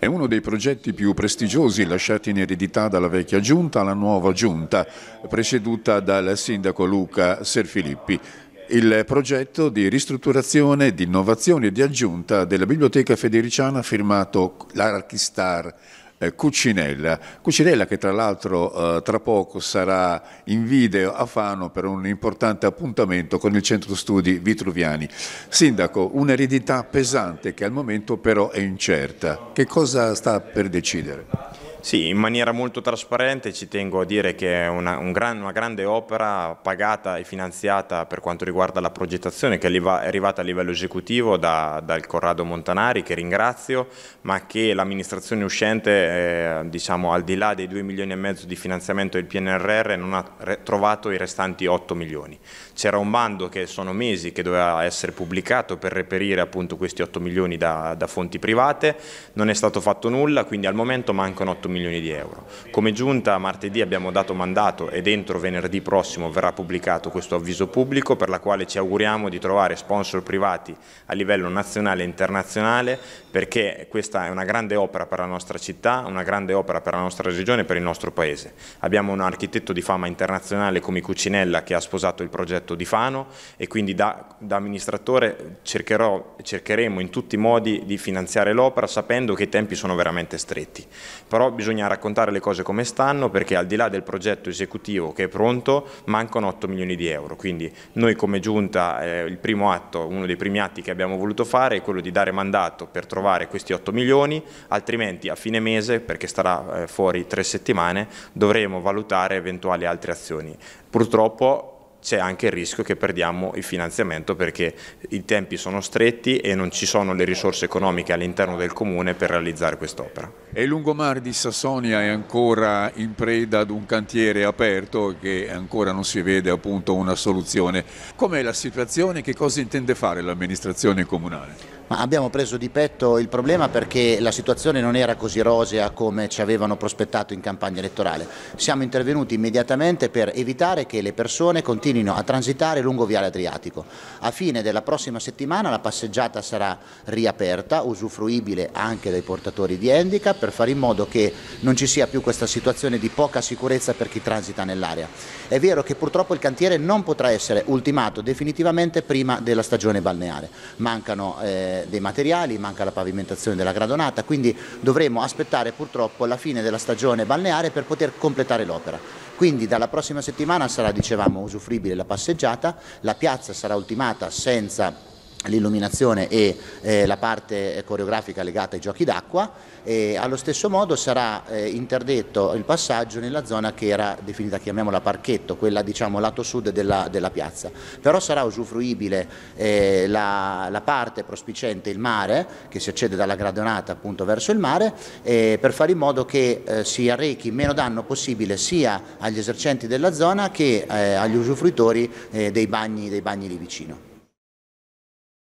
È uno dei progetti più prestigiosi lasciati in eredità dalla vecchia giunta alla nuova giunta, presieduta dal sindaco Luca Serfilippi. Il progetto di ristrutturazione, di innovazione e di aggiunta della Biblioteca Federiciana firmato l'Archistar eh, Cucinella. Cucinella che tra l'altro eh, tra poco sarà in video a Fano per un importante appuntamento con il centro studi Vitruviani. Sindaco, un'eredità pesante che al momento però è incerta. Che cosa sta per decidere? Sì, in maniera molto trasparente ci tengo a dire che è una, un gran, una, grande opera pagata e finanziata per quanto riguarda la progettazione che è arrivata a livello esecutivo da, dal Corrado Montanari che ringrazio ma che l'amministrazione uscente eh, diciamo, al di là dei 2 milioni e mezzo di finanziamento del PNRR non ha trovato i restanti 8 milioni. C'era un bando che sono mesi che doveva essere pubblicato per reperire appunto questi 8 milioni da, da fonti private, non è stato fatto nulla quindi al momento mancano 8 milioni milioni di euro. Come giunta martedì abbiamo dato mandato e entro venerdì prossimo verrà pubblicato questo avviso pubblico per la quale ci auguriamo di trovare sponsor privati a livello nazionale e internazionale perché questa è una grande opera per la nostra città, una grande opera per la nostra regione e per il nostro paese. Abbiamo un architetto di fama internazionale come Cucinella che ha sposato il progetto di Fano e quindi da, da amministratore cercherò, cercheremo in tutti i modi di finanziare l'opera sapendo che i tempi sono veramente stretti. Però bisogna raccontare le cose come stanno perché al di là del progetto esecutivo che è pronto mancano 8 milioni di euro, quindi noi come giunta eh, il primo atto, uno dei primi atti che abbiamo voluto fare è quello di dare mandato per trovare questi 8 milioni, altrimenti a fine mese, perché starà eh, fuori tre settimane, dovremo valutare eventuali altre azioni. Purtroppo c'è anche il rischio che perdiamo il finanziamento perché i tempi sono stretti e non ci sono le risorse economiche all'interno del comune per realizzare quest'opera. E il lungomar di Sassonia è ancora in preda ad un cantiere aperto che ancora non si vede appunto una soluzione. Com'è la situazione e che cosa intende fare l'amministrazione comunale? Ma abbiamo preso di petto il problema perché la situazione non era così rosea come ci avevano prospettato in campagna elettorale. Siamo intervenuti immediatamente per evitare che le persone continuino continuino a transitare lungo Viale Adriatico. A fine della prossima settimana la passeggiata sarà riaperta, usufruibile anche dai portatori di handicap per fare in modo che non ci sia più questa situazione di poca sicurezza per chi transita nell'area. È vero che purtroppo il cantiere non potrà essere ultimato definitivamente prima della stagione balneare. Mancano eh, dei materiali, manca la pavimentazione della gradonata, quindi dovremo aspettare purtroppo la fine della stagione balneare per poter completare l'opera. Quindi dalla prossima settimana sarà, dicevamo, usufruibile la passeggiata, la piazza sarà ultimata senza l'illuminazione e eh, la parte coreografica legata ai giochi d'acqua e allo stesso modo sarà eh, interdetto il passaggio nella zona che era definita, chiamiamola parchetto, quella diciamo lato sud della, della piazza, però sarà usufruibile eh, la, la, parte prospicente il mare che si accede dalla gradonata appunto verso il mare eh, per fare in modo che eh, si arrechi meno danno possibile sia agli esercenti della zona che eh, agli usufruitori dei bagni, dei bagni lì vicino.